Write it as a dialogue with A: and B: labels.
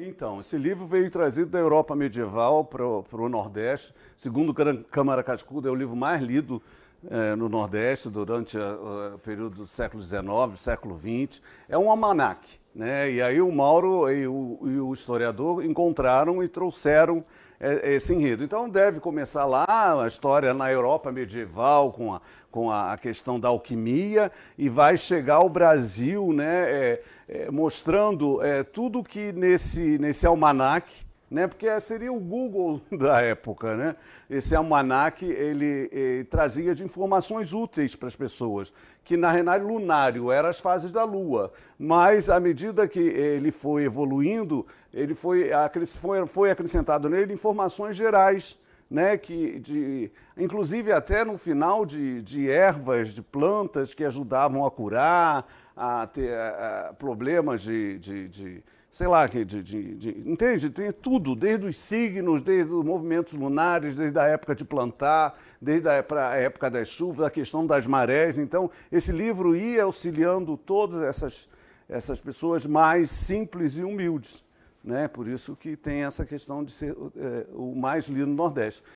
A: Então, esse livro veio trazido da Europa medieval para o Nordeste. Segundo Câmara Cascuda, é o livro mais lido é, no Nordeste durante é, é, o período do século XIX, século XX. É um almanaque. Né? E aí o Mauro e o, e o historiador encontraram e trouxeram esse enredo. Então deve começar lá a história na Europa medieval com a, com a questão da alquimia e vai chegar ao Brasil, né? É, é, mostrando é, tudo que nesse, nesse almanac, né, porque seria o Google da época, né? Esse almanac ele, ele trazia de informações úteis para as pessoas, que na realidade lunário eram as fases da Lua, mas à medida que ele foi evoluindo, ele foi, foi, foi acrescentado nele informações gerais né, que de, inclusive até no final de, de ervas, de plantas que ajudavam a curar, a ter a, a problemas de, de, de, sei lá, de, de, de, entende? Tem tudo, desde os signos, desde os movimentos lunares, desde a época de plantar, desde a época das chuvas, a questão das marés. Então, esse livro ia auxiliando todas essas, essas pessoas mais simples e humildes. Né? Por isso que tem essa questão de ser é, o mais lido no Nordeste.